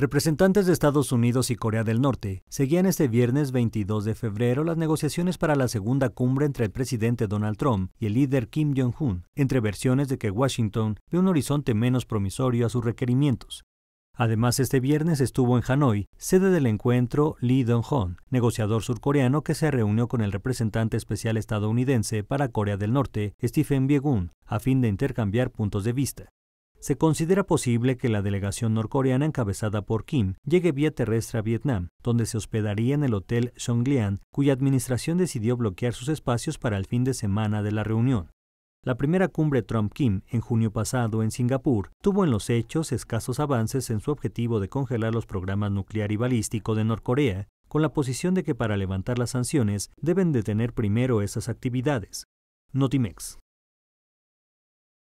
Representantes de Estados Unidos y Corea del Norte seguían este viernes 22 de febrero las negociaciones para la segunda cumbre entre el presidente Donald Trump y el líder Kim Jong-un, entre versiones de que Washington ve un horizonte menos promisorio a sus requerimientos. Además, este viernes estuvo en Hanoi, sede del encuentro Lee Dong-hon, negociador surcoreano que se reunió con el representante especial estadounidense para Corea del Norte, Stephen Biegun, a fin de intercambiar puntos de vista. Se considera posible que la delegación norcoreana encabezada por Kim llegue vía terrestre a Vietnam, donde se hospedaría en el Hotel Songlian, cuya administración decidió bloquear sus espacios para el fin de semana de la reunión. La primera cumbre Trump-Kim en junio pasado en Singapur tuvo en los hechos escasos avances en su objetivo de congelar los programas nuclear y balístico de Norcorea, con la posición de que para levantar las sanciones deben detener primero esas actividades. Notimex.